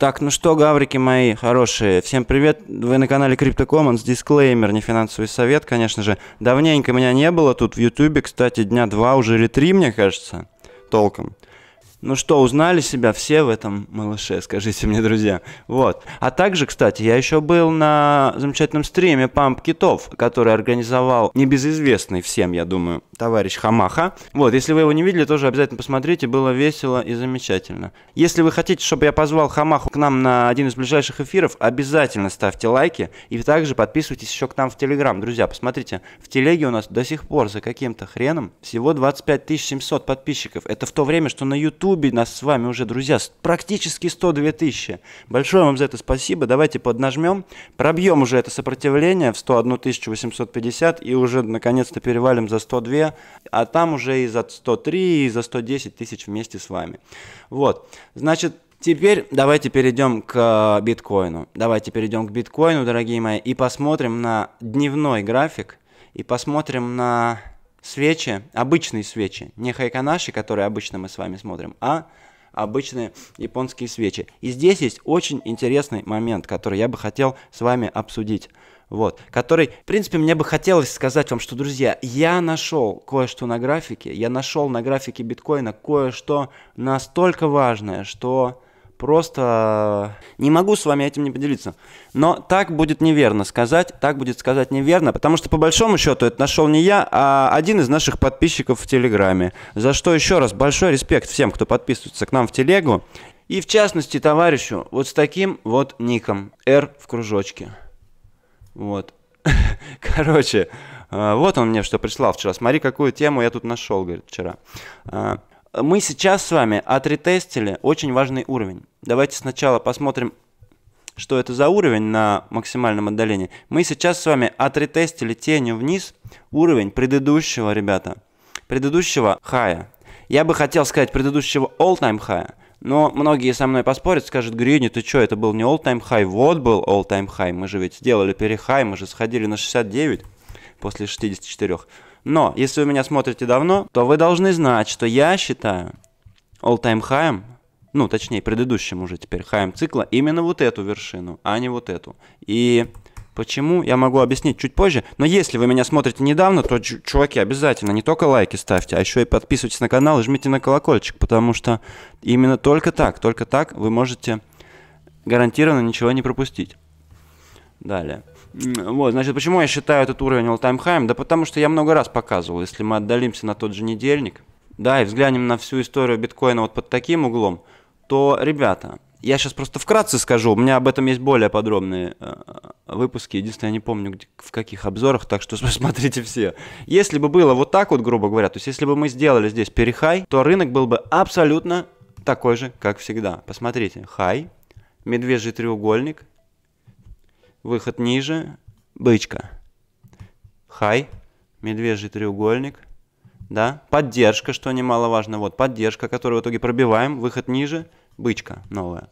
Так, ну что, гаврики мои хорошие, всем привет, вы на канале Crypto Commons, дисклеймер, не финансовый совет, конечно же. Давненько меня не было тут в ютубе, кстати, дня два уже или три, мне кажется, толком. Ну что, узнали себя все в этом малыше, скажите мне, друзья. Вот. А также, кстати, я еще был на замечательном стриме «Памп китов», который организовал небезызвестный всем, я думаю, товарищ Хамаха. Вот, если вы его не видели, тоже обязательно посмотрите, было весело и замечательно. Если вы хотите, чтобы я позвал Хамаху к нам на один из ближайших эфиров, обязательно ставьте лайки и также подписывайтесь еще к нам в Телеграм. Друзья, посмотрите, в Телеге у нас до сих пор за каким-то хреном всего 25 700 подписчиков. Это в то время, что на YouTube Ютубе нас с вами уже, друзья, практически 102 тысячи. Большое вам за это спасибо. Давайте поднажмем, пробьем уже это сопротивление в 101 850 и уже наконец-то перевалим за 102, а там уже и за 103, и за 110 тысяч вместе с вами. Вот, значит, Теперь давайте перейдем к э, биткоину. Давайте перейдем к биткоину, дорогие мои, и посмотрим на дневной график, и посмотрим на свечи, обычные свечи, не хайканаши, которые обычно мы с вами смотрим, а обычные японские свечи. И здесь есть очень интересный момент, который я бы хотел с вами обсудить. Вот, который, в принципе, мне бы хотелось сказать вам, что, друзья, я нашел кое-что на графике, я нашел на графике биткоина кое-что настолько важное, что просто не могу с вами этим не поделиться. Но так будет неверно сказать, так будет сказать неверно, потому что по большому счету это нашел не я, а один из наших подписчиков в Телеграме. За что еще раз большой респект всем, кто подписывается к нам в Телегу. И в частности товарищу вот с таким вот ником R в кружочке. Вот. Короче, а, вот он мне что прислал вчера. Смотри, какую тему я тут нашел, говорит, вчера. А, мы сейчас с вами отретестили очень важный уровень. Давайте сначала посмотрим, что это за уровень на максимальном отдалении. Мы сейчас с вами отретестили тенью вниз уровень предыдущего, ребята, предыдущего хая. Я бы хотел сказать предыдущего all-time хая, но многие со мной поспорят, скажут, Грини, ты что, это был не all-time high, вот был all-time high, мы же ведь сделали перехай, мы же сходили на 69 после 64. Но если вы меня смотрите давно, то вы должны знать, что я считаю all-time high, ну, точнее, предыдущим уже теперь хаем цикла, именно вот эту вершину, а не вот эту. И Почему? Я могу объяснить чуть позже. Но если вы меня смотрите недавно, то, чуваки, обязательно не только лайки ставьте, а еще и подписывайтесь на канал и жмите на колокольчик, потому что именно только так, только так вы можете гарантированно ничего не пропустить. Далее. Вот, значит, почему я считаю этот уровень all-time high? Да потому что я много раз показывал, если мы отдалимся на тот же недельник, да, и взглянем на всю историю биткоина вот под таким углом, то, ребята, я сейчас просто вкратце скажу, у меня об этом есть более подробные э, выпуски, единственное, я не помню, где, в каких обзорах, так что смотрите все. Если бы было вот так вот, грубо говоря, то есть если бы мы сделали здесь перехай, то рынок был бы абсолютно такой же, как всегда. Посмотрите, хай, медвежий треугольник, Выход ниже. Бычка. Хай. Медвежий треугольник. Да? Поддержка, что немаловажно. Вот поддержка, которую в итоге пробиваем. Выход ниже. Бычка новая.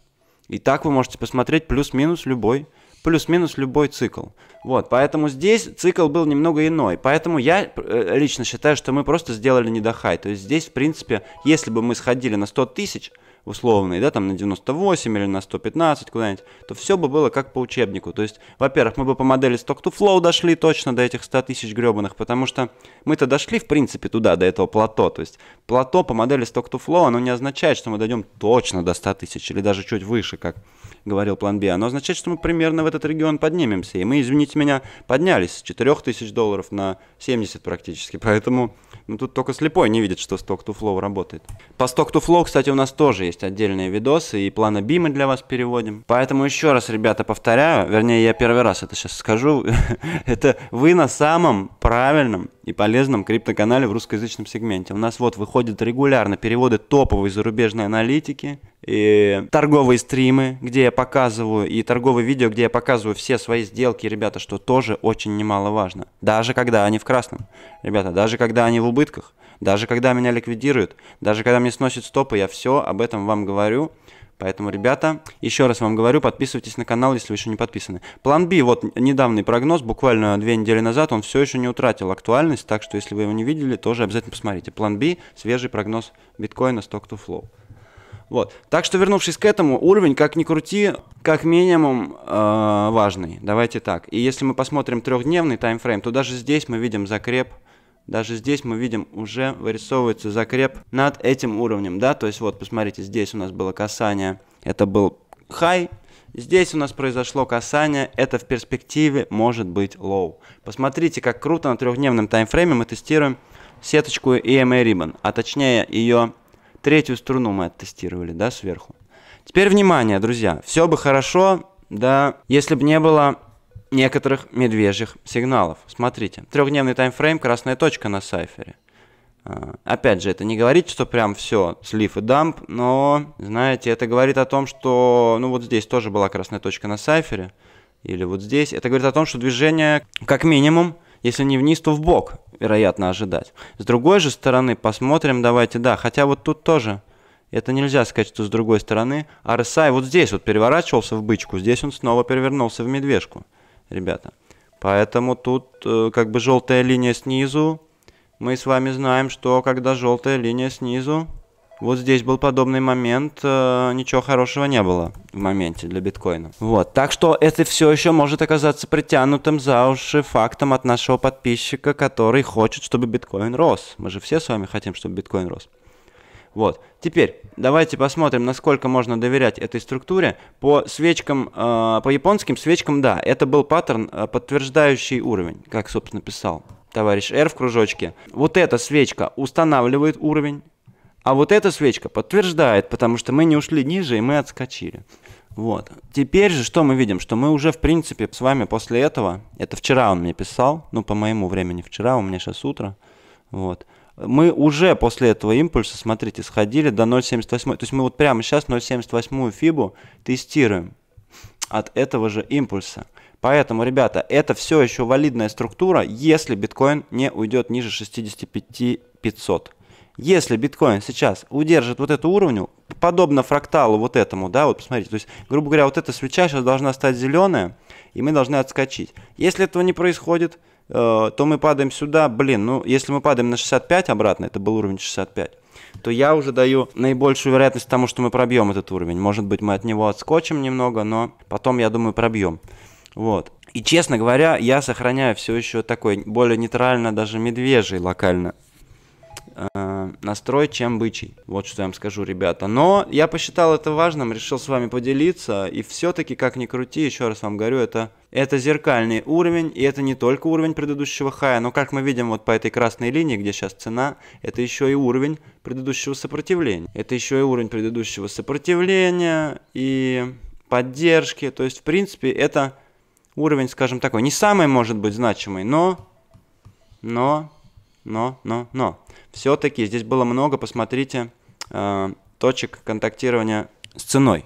И так вы можете посмотреть плюс-минус любой плюс-минус любой цикл. Вот, поэтому здесь цикл был немного иной. Поэтому я э, лично считаю, что мы просто сделали не до недохай. То есть здесь, в принципе, если бы мы сходили на 100 тысяч, условный, да, там на 98 или на 115 куда-нибудь, то все бы было как по учебнику. То есть, во-первых, мы бы по модели Stock to Flow дошли точно до этих 100 тысяч гребаных, потому что мы-то дошли, в принципе, туда, до этого плато. То есть плато по модели Stock to Flow, оно не означает, что мы дойдем точно до 100 тысяч или даже чуть выше, как говорил план Б. Оно означает, что мы примерно в этот регион поднимемся. И мы, извините меня, поднялись с 4 тысяч долларов на 70 практически. Поэтому ну тут только слепой не видит, что Stock to Flow работает. По Stock to Flow, кстати, у нас тоже есть отдельные видосы и плана B мы для вас переводим. Поэтому еще раз, ребята, повторяю, вернее, я первый раз это сейчас скажу, это вы на самом правильном и полезном криптоканале в русскоязычном сегменте. У нас вот выходят регулярно переводы топовой зарубежной аналитики, и торговые стримы, где я показываю, и торговые видео, где я показываю все свои сделки, ребята, что тоже очень немаловажно. Даже когда они в красном, ребята, даже когда они в убытках, даже когда меня ликвидируют, даже когда мне сносят стопы, я все об этом вам говорю. Поэтому, ребята, еще раз вам говорю, подписывайтесь на канал, если вы еще не подписаны. План B, вот недавний прогноз, буквально две недели назад, он все еще не утратил актуальность, так что если вы его не видели, тоже обязательно посмотрите. План B, свежий прогноз биткоина, stock to flow. Вот. Так что, вернувшись к этому, уровень, как ни крути, как минимум э, важный. Давайте так. И если мы посмотрим трехдневный таймфрейм, то даже здесь мы видим закреп. Даже здесь мы видим, уже вырисовывается закреп над этим уровнем, да, то есть вот, посмотрите, здесь у нас было касание, это был хай, Здесь у нас произошло касание, это в перспективе может быть low. Посмотрите, как круто на трехдневном таймфрейме мы тестируем сеточку EMA Ribbon, а точнее ее Третью струну мы оттестировали, да, сверху. Теперь внимание, друзья. Все бы хорошо, да, если бы не было некоторых медвежьих сигналов. Смотрите, трехдневный таймфрейм, красная точка на сайфере. А, опять же, это не говорит, что прям все, слив и дамп, но, знаете, это говорит о том, что, ну вот здесь тоже была красная точка на сайфере, или вот здесь, это говорит о том, что движение как минимум если не вниз, то в бок, вероятно, ожидать. С другой же стороны, посмотрим, давайте, да, хотя вот тут тоже это нельзя сказать, что с другой стороны. RSI вот здесь вот переворачивался в бычку, здесь он снова перевернулся в медвежку, ребята. Поэтому тут э, как бы желтая линия снизу. Мы с вами знаем, что когда желтая линия снизу, вот здесь был подобный момент, э, ничего хорошего не было в моменте для биткоина. Вот, так что это все еще может оказаться притянутым за уши фактом от нашего подписчика, который хочет, чтобы биткоин рос. Мы же все с вами хотим, чтобы биткоин рос. Вот, теперь давайте посмотрим, насколько можно доверять этой структуре. По свечкам, э, по японским свечкам, да, это был паттерн, э, подтверждающий уровень, как, собственно, писал товарищ R в кружочке. Вот эта свечка устанавливает уровень, а вот эта свечка подтверждает, потому что мы не ушли ниже и мы отскочили. Вот. Теперь же что мы видим? Что мы уже, в принципе, с вами после этого, это вчера он мне писал, ну, по моему времени вчера, у меня сейчас утро, вот. Мы уже после этого импульса, смотрите, сходили до 0.78, то есть мы вот прямо сейчас 0.78 фибу тестируем от этого же импульса. Поэтому, ребята, это все еще валидная структура, если биткоин не уйдет ниже 65 500. Если биткоин сейчас удержит вот эту уровню, подобно фракталу вот этому, да, вот посмотрите, то есть, грубо говоря, вот эта свеча сейчас должна стать зеленая, и мы должны отскочить. Если этого не происходит, э, то мы падаем сюда, блин, ну, если мы падаем на 65 обратно, это был уровень 65, то я уже даю наибольшую вероятность тому, что мы пробьем этот уровень. Может быть, мы от него отскочим немного, но потом, я думаю, пробьем. Вот. И, честно говоря, я сохраняю все еще такой более нейтрально, даже медвежий локально э, настрой, чем бычий. Вот что я вам скажу, ребята. Но я посчитал это важным, решил с вами поделиться. И все-таки, как ни крути, еще раз вам говорю, это, это зеркальный уровень. И это не только уровень предыдущего хая, но как мы видим вот по этой красной линии, где сейчас цена, это еще и уровень предыдущего сопротивления. Это еще и уровень предыдущего сопротивления и поддержки. То есть, в принципе, это уровень, скажем такой, не самый, может быть, значимый, но... Но... Но, но, но все-таки здесь было много, посмотрите, э, точек контактирования с ценой.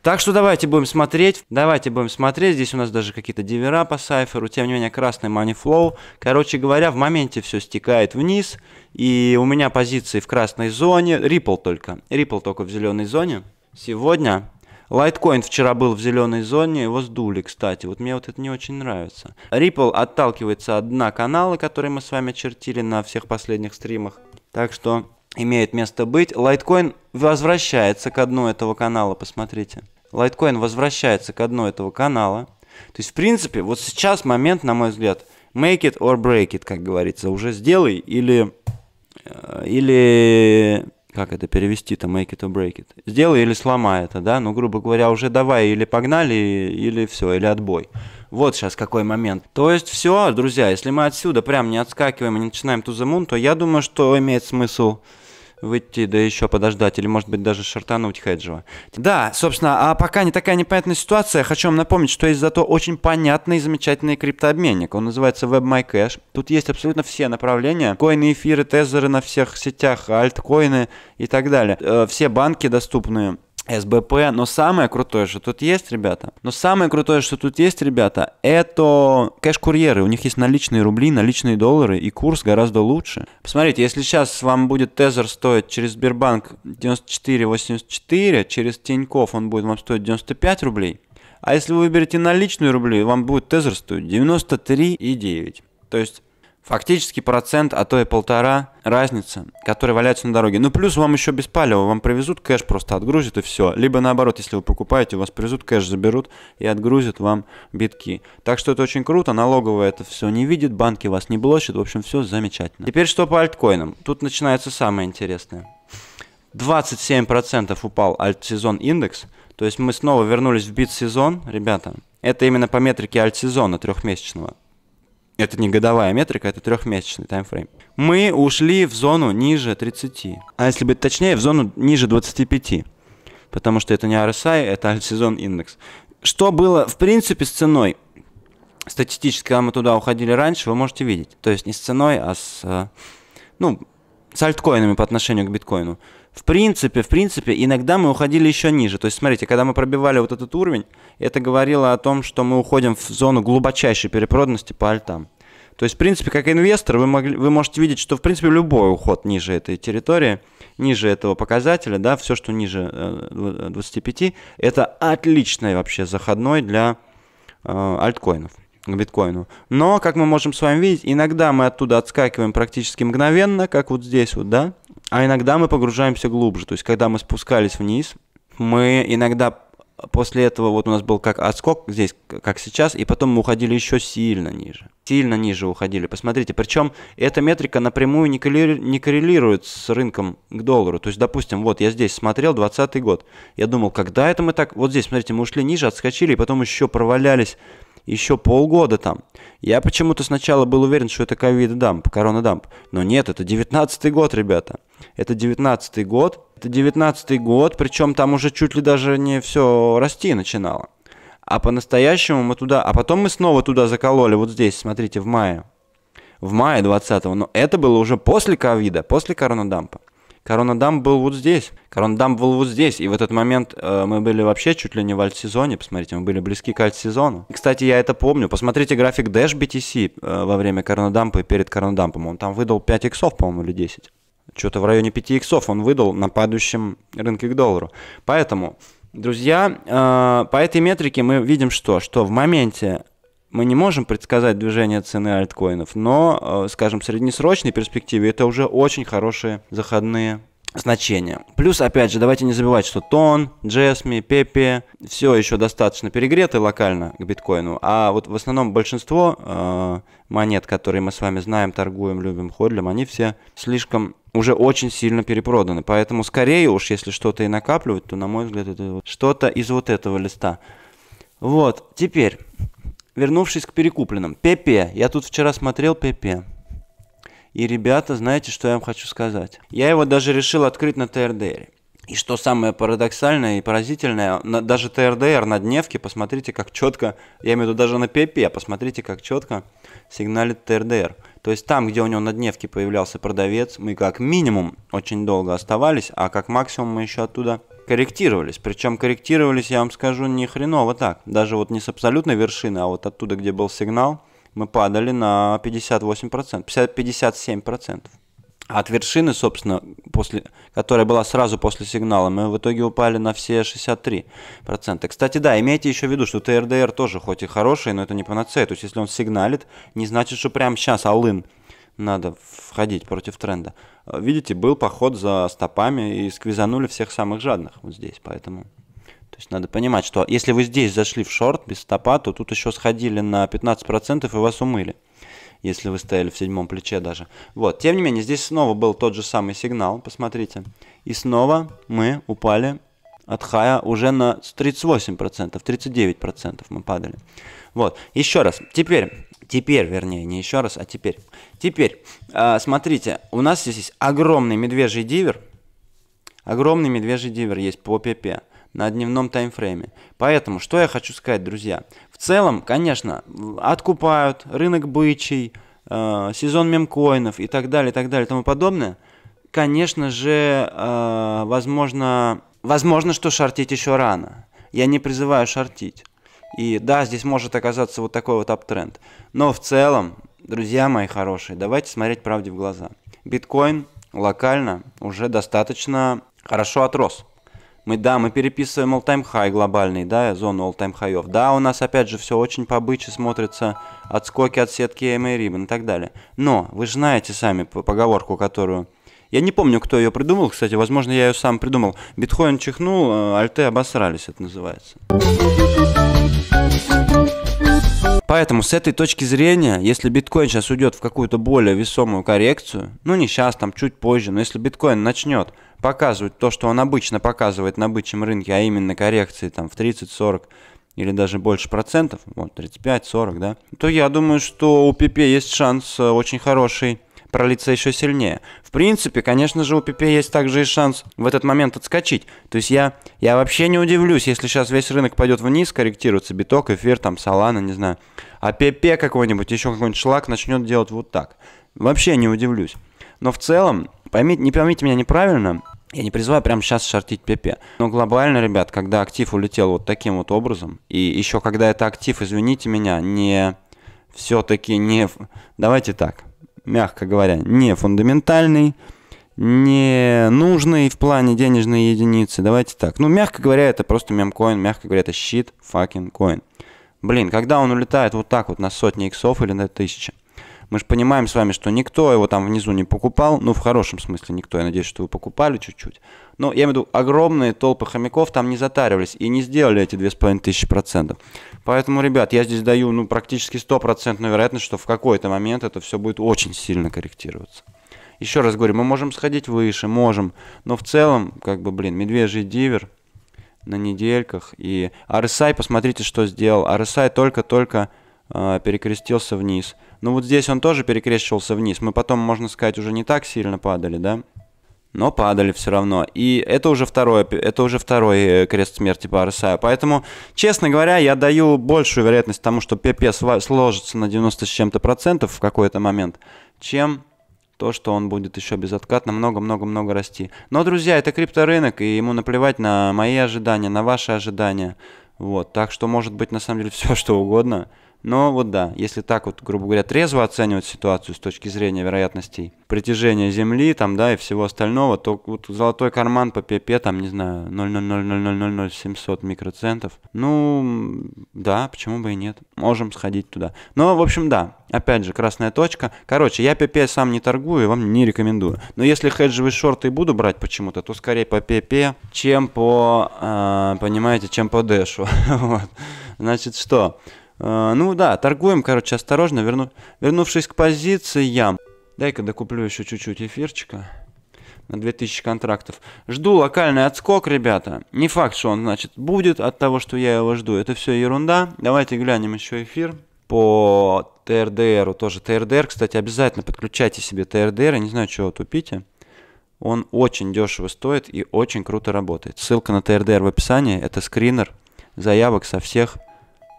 Так что давайте будем смотреть, давайте будем смотреть, здесь у нас даже какие-то дивера по сайферу, тем не менее красный money flow, короче говоря, в моменте все стекает вниз, и у меня позиции в красной зоне, Ripple только, Ripple только в зеленой зоне, сегодня Лайткоин вчера был в зеленой зоне, его сдули, кстати. Вот мне вот это не очень нравится. Ripple отталкивается от дна канала, который мы с вами очертили на всех последних стримах. Так что имеет место быть. Лайткоин возвращается к дну этого канала, посмотрите. Лайткоин возвращается к дну этого канала. То есть, в принципе, вот сейчас момент, на мой взгляд, make it or break it, как говорится. Уже сделай или... Э, или как это перевести-то, make it or break it. Сделай или сломай это, да, ну, грубо говоря, уже давай или погнали, или все, или отбой. Вот сейчас какой момент. То есть все, друзья, если мы отсюда прям не отскакиваем и не начинаем тузамун, то я думаю, что имеет смысл выйти, да еще подождать, или, может быть, даже шартануть Хеджева. Да, собственно, а пока не такая непонятная ситуация, хочу вам напомнить, что есть зато очень понятный и замечательный криптообменник. Он называется WebMyCash. Тут есть абсолютно все направления. Коины, эфиры, тезеры на всех сетях, альткоины и так далее. Э, все банки доступные СБП. Но самое крутое, что тут есть, ребята, но самое крутое, что тут есть, ребята, это кэш-курьеры. У них есть наличные рубли, наличные доллары, и курс гораздо лучше. Посмотрите, если сейчас вам будет тезер стоить через Сбербанк 94,84, через Тиньков он будет вам стоить 95 рублей, а если вы выберете наличные рубли, вам будет тезер стоить 93,9. То есть Фактически процент, а то и полтора разница, которые валяются на дороге. Ну плюс вам еще без палева, вам привезут кэш, просто отгрузят и все. Либо наоборот, если вы покупаете, у вас привезут кэш, заберут и отгрузят вам битки. Так что это очень круто, налоговая это все не видит, банки вас не блочат, в общем все замечательно. Теперь что по альткоинам? Тут начинается самое интересное. 27% упал альт-сезон индекс, то есть мы снова вернулись в бит-сезон, ребята. Это именно по метрике альт-сезона трехмесячного. Это не годовая метрика, это трехмесячный таймфрейм. Мы ушли в зону ниже 30. А если быть точнее, в зону ниже 25. Потому что это не RSI, это сезон индекс. Что было, в принципе, с ценой? Статистически, когда мы туда уходили раньше, вы можете видеть. То есть не с ценой, а с, э, ну, с альткоинами по отношению к биткоину. В принципе, в принципе, иногда мы уходили еще ниже. То есть, смотрите, когда мы пробивали вот этот уровень, это говорило о том, что мы уходим в зону глубочайшей перепроданности по альтам. То есть, в принципе, как инвестор, вы, могли, вы можете видеть, что, в принципе, любой уход ниже этой территории, ниже этого показателя, да, все, что ниже 25, э, это отличный вообще заходной для э, альткоинов к биткоину. Но, как мы можем с вами видеть, иногда мы оттуда отскакиваем практически мгновенно, как вот здесь вот, да, а иногда мы погружаемся глубже. То есть, когда мы спускались вниз, мы иногда после этого вот у нас был как отскок здесь, как сейчас, и потом мы уходили еще сильно ниже. Сильно ниже уходили. Посмотрите, причем эта метрика напрямую не, коррели... не коррелирует с рынком к доллару. То есть, допустим, вот я здесь смотрел 20 год. Я думал, когда это мы так... Вот здесь, смотрите, мы ушли ниже, отскочили, и потом еще провалялись еще полгода там. Я почему-то сначала был уверен, что это ковид-дамп, корона-дамп. Но нет, это 19 год, ребята. Это 19 год. Это 19 год, причем там уже чуть ли даже не все расти начинало. А по-настоящему мы туда... А потом мы снова туда закололи, вот здесь, смотрите, в мае. В мае 20-го. Но это было уже после ковида, после коронадампа. Коронадам был вот здесь. Коронадам был вот здесь. И в этот момент э, мы были вообще чуть ли не в альт-сезоне. Посмотрите, мы были близки к альт-сезону. И, кстати, я это помню. Посмотрите график Dash BTC э, во время коронадампа и перед коронадампом. Он там выдал 5 иксов, по-моему, или 10 что-то в районе 5 иксов он выдал на падающем рынке к доллару. Поэтому, друзья, э, по этой метрике мы видим что? Что в моменте мы не можем предсказать движение цены альткоинов, но, э, скажем, в среднесрочной перспективе это уже очень хорошие заходные значения. Плюс, опять же, давайте не забывать, что тон, джесми, пепе, все еще достаточно перегреты локально к биткоину, а вот в основном большинство э, монет, которые мы с вами знаем, торгуем, любим, ходим, они все слишком уже очень сильно перепроданы. Поэтому скорее уж, если что-то и накапливать, то, на мой взгляд, это вот что-то из вот этого листа. Вот, теперь, вернувшись к перекупленным. Пепе, я тут вчера смотрел Пепе. И, ребята, знаете, что я вам хочу сказать? Я его даже решил открыть на ТРДР. И что самое парадоксальное и поразительное, на, даже ТРДР на дневке, посмотрите, как четко, я имею в виду даже на ПП, посмотрите, как четко сигналит ТРДР. То есть там, где у него на дневке появлялся продавец, мы как минимум очень долго оставались, а как максимум мы еще оттуда корректировались. Причем корректировались, я вам скажу, ни хреново так. Даже вот не с абсолютной вершины, а вот оттуда, где был сигнал – мы падали на 58%, 50, 57%. От вершины, собственно, после, которая была сразу после сигнала, мы в итоге упали на все 63%. Кстати, да, имейте еще в виду, что ТРДР тоже хоть и хороший, но это не панацея. То есть, если он сигналит, не значит, что прямо сейчас алын надо входить против тренда. Видите, был поход за стопами и сквизанули всех самых жадных вот здесь, поэтому есть надо понимать, что если вы здесь зашли в шорт без стопа, то тут еще сходили на 15% и вас умыли если вы стояли в седьмом плече даже. Вот, тем не менее, здесь снова был тот же самый сигнал, посмотрите. И снова мы упали от хая уже на 38%, 39% мы падали. Вот, еще раз, теперь, теперь, вернее, не еще раз, а теперь. Теперь, а, смотрите, у нас здесь есть огромный медвежий дивер, огромный медвежий дивер есть по ПП на дневном таймфрейме. Поэтому, что я хочу сказать, друзья. В целом, конечно, откупают, рынок бычий, э, сезон мемкоинов и так далее, и так далее, и тому подобное. Конечно же, э, возможно, возможно, что шортить еще рано. Я не призываю шортить. И да, здесь может оказаться вот такой вот аптренд. Но в целом, друзья мои хорошие, давайте смотреть правде в глаза. Биткоин локально уже достаточно хорошо отрос. Мы, да, мы переписываем all-time high глобальный, да, зону all-time high. Да, у нас, опять же, все очень побыче смотрится отскоки от сетки AMA Ribbon и так далее. Но вы же знаете сами поговорку, которую... Я не помню, кто ее придумал, кстати, возможно, я ее сам придумал. Битхоин чихнул, э, альты обосрались, это называется. Поэтому с этой точки зрения, если биткоин сейчас уйдет в какую-то более весомую коррекцию, ну не сейчас, там чуть позже, но если биткоин начнет показывать то, что он обычно показывает на бычьем рынке, а именно коррекции там в 30-40 или даже больше процентов, вот 35-40, да, то я думаю, что у ПП есть шанс э, очень хороший пролиться еще сильнее. В принципе, конечно же, у Пепе есть также и шанс в этот момент отскочить. То есть я, я вообще не удивлюсь, если сейчас весь рынок пойдет вниз, корректируется биток, эфир, там, салана, не знаю. А Пепе какой-нибудь, еще какой-нибудь шлак начнет делать вот так. Вообще не удивлюсь. Но в целом, поймите, не поймите меня неправильно, я не призываю прямо сейчас шортить Пепе, Но глобально, ребят, когда актив улетел вот таким вот образом, и еще когда это актив, извините меня, не все-таки не... Давайте так мягко говоря, не фундаментальный, не нужный в плане денежной единицы. Давайте так. Ну, мягко говоря, это просто мемкоин, мягко говоря, это щит fucking coin. Блин, когда он улетает вот так вот на сотни иксов или на тысячи, мы же понимаем с вами, что никто его там внизу не покупал, ну, в хорошем смысле никто, я надеюсь, что вы покупали чуть-чуть. Но я имею в виду, огромные толпы хомяков там не затаривались и не сделали эти 2500%. Поэтому, ребят, я здесь даю, ну, практически стопроцентную вероятность, что в какой-то момент это все будет очень сильно корректироваться. Еще раз говорю, мы можем сходить выше, можем, но в целом, как бы, блин, медвежий дивер – на недельках. И RSI, посмотрите, что сделал. RSI только-только а, перекрестился вниз. Ну вот здесь он тоже перекрещивался вниз. Мы потом, можно сказать, уже не так сильно падали, да? но падали все равно. И это уже второе, это уже второй э, крест смерти по РСА. Поэтому, честно говоря, я даю большую вероятность тому, что ПП сложится на 90 с чем-то процентов в какой-то момент, чем то, что он будет еще безоткатно много-много-много расти. Но, друзья, это крипторынок, и ему наплевать на мои ожидания, на ваши ожидания. Вот, так что может быть на самом деле все, что угодно. Но вот да, если так вот, грубо говоря, трезво оценивать ситуацию с точки зрения вероятностей притяжения Земли, там, да, и всего остального, то вот золотой карман по ПП, там, не знаю, 0,000000700 микроцентов. Ну, да, почему бы и нет. Можем сходить туда. Но, в общем, да, опять же, красная точка. Короче, я ПП сам не торгую, вам не рекомендую. Но если хеджевые шорты буду брать почему-то, то скорее по ПП, чем по, э, понимаете, чем по дэшу. Значит, что? А, ну да, торгуем, короче, осторожно. Верну... Вернувшись к позициям. Дай-ка докуплю еще чуть-чуть эфирчика. На 2000 контрактов. Жду локальный отскок, ребята. Не факт, что он, значит, будет от того, что я его жду. Это все ерунда. Давайте глянем еще эфир по ТРДРу тоже. ТРДР, кстати, обязательно подключайте себе ТРДР. Я не знаю, чего тупите. Он очень дешево стоит и очень круто работает. Ссылка на ТРДР в описании. Это скринер заявок со всех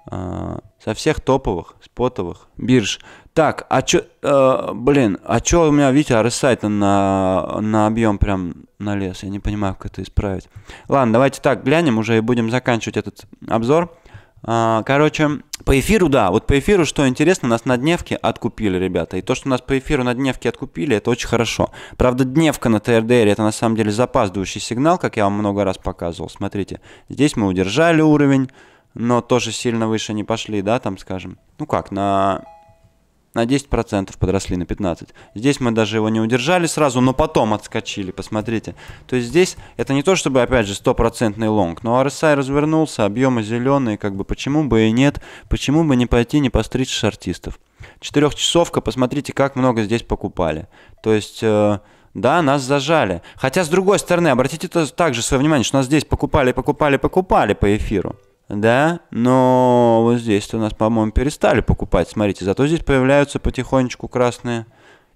а, со всех топовых, спотовых бирж. Так, а чё, э, блин, а чё у меня, видите, RSI на, на объем прям налез, я не понимаю, как это исправить. Ладно, давайте так, глянем уже и будем заканчивать этот обзор. Э, короче, по эфиру, да, вот по эфиру, что интересно, нас на дневке откупили, ребята. И то, что нас по эфиру на дневке откупили, это очень хорошо. Правда, дневка на ТРДР, это на самом деле запаздывающий сигнал, как я вам много раз показывал. Смотрите, здесь мы удержали уровень, но тоже сильно выше не пошли, да, там, скажем, ну как, на, на 10% подросли, на 15%. Здесь мы даже его не удержали сразу, но потом отскочили, посмотрите. То есть здесь это не то, чтобы, опять же, стопроцентный лонг, но RSI развернулся, объемы зеленые, как бы почему бы и нет, почему бы не пойти не постричь шартистов. Четырехчасовка, посмотрите, как много здесь покупали. То есть... Э, да, нас зажали. Хотя, с другой стороны, обратите также свое внимание, что нас здесь покупали, покупали, покупали по эфиру да, но вот здесь у нас, по-моему, перестали покупать, смотрите, зато здесь появляются потихонечку красные,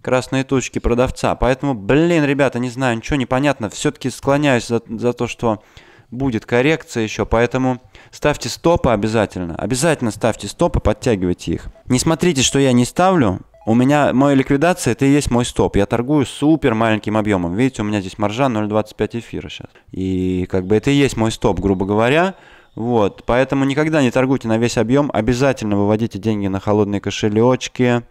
красные точки продавца, поэтому, блин, ребята, не знаю, ничего непонятно, все-таки склоняюсь за, за то, что будет коррекция еще, поэтому ставьте стопы обязательно, обязательно ставьте стопы, подтягивайте их. Не смотрите, что я не ставлю, у меня моя ликвидация это и есть мой стоп. Я торгую супер маленьким объемом. Видите, у меня здесь маржа 0,25 эфира сейчас. И как бы это и есть мой стоп, грубо говоря. Вот, поэтому никогда не торгуйте на весь объем, обязательно выводите деньги на холодные кошелечки,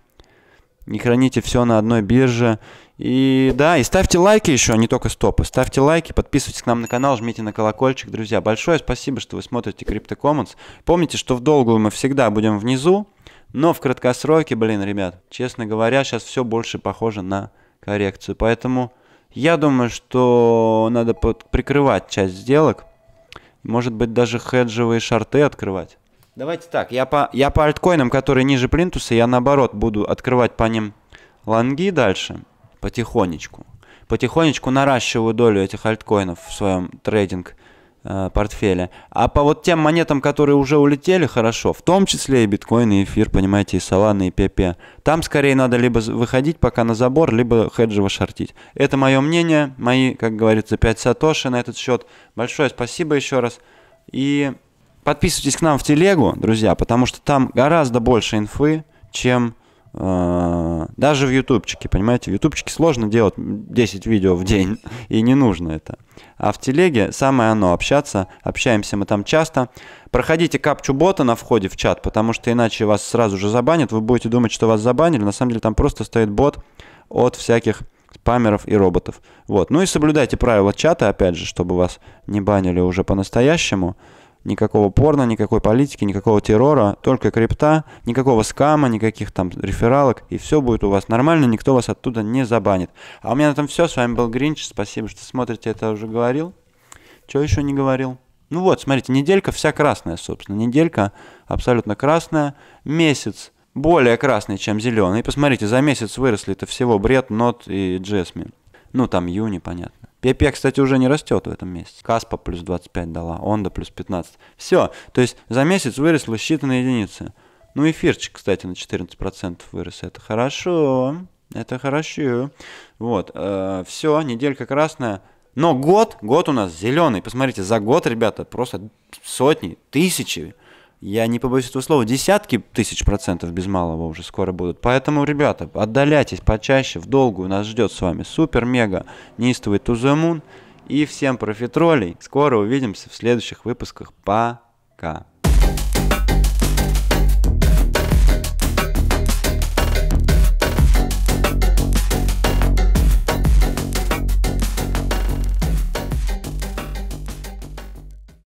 не храните все на одной бирже. И да, и ставьте лайки еще, а не только стопы. Ставьте лайки, подписывайтесь к нам на канал, жмите на колокольчик, друзья. Большое спасибо, что вы смотрите Crypto Commons. Помните, что в долгую мы всегда будем внизу, но в краткосроке, блин, ребят, честно говоря, сейчас все больше похоже на коррекцию. Поэтому я думаю, что надо прикрывать часть сделок – может быть, даже хеджевые шарты открывать. Давайте так, я по, я по альткоинам, которые ниже плинтуса, я наоборот буду открывать по ним лонги дальше, потихонечку. Потихонечку наращиваю долю этих альткоинов в своем трейдинг Э, портфеля. А по вот тем монетам, которые уже улетели, хорошо, в том числе и биткоин, и эфир, понимаете, и саланы и пепе. Там скорее надо либо выходить пока на забор, либо хеджево шортить. Это мое мнение, мои, как говорится, 5 сатоши на этот счет. Большое спасибо еще раз. И подписывайтесь к нам в телегу, друзья, потому что там гораздо больше инфы, чем а, даже в ютубчике, понимаете, в ютубчике сложно делать 10 видео в день, и не нужно это. А в телеге самое оно, общаться, общаемся мы там часто. Проходите капчу бота на входе в чат, потому что иначе вас сразу же забанят, вы будете думать, что вас забанили, на самом деле там просто стоит бот от всяких спамеров и роботов. Вот. Ну и соблюдайте правила чата, опять же, чтобы вас не банили уже по-настоящему никакого порно, никакой политики, никакого террора, только крипта, никакого скама, никаких там рефералок, и все будет у вас нормально, никто вас оттуда не забанит. А у меня на этом все, с вами был Гринч, спасибо, что смотрите, это уже говорил. Что еще не говорил? Ну вот, смотрите, неделька вся красная, собственно, неделька абсолютно красная, месяц более красный, чем зеленый. И посмотрите, за месяц выросли это всего бред, нот и джесми. Ну, там юни, понятно. Пепе, кстати, уже не растет в этом месяце. Каспа плюс 25 дала, Онда плюс 15. Все, то есть за месяц выросло считанные единицы. Ну, и эфирчик, кстати, на 14% вырос. Это хорошо, это хорошо. Вот, э, все, неделька красная. Но год, год у нас зеленый. Посмотрите, за год, ребята, просто сотни, тысячи я не побоюсь этого слова, десятки тысяч процентов без малого уже скоро будут. Поэтому, ребята, отдаляйтесь почаще, в долгую нас ждет с вами супер-мега неистовый Туземун. И всем профитролей. Скоро увидимся в следующих выпусках. Пока.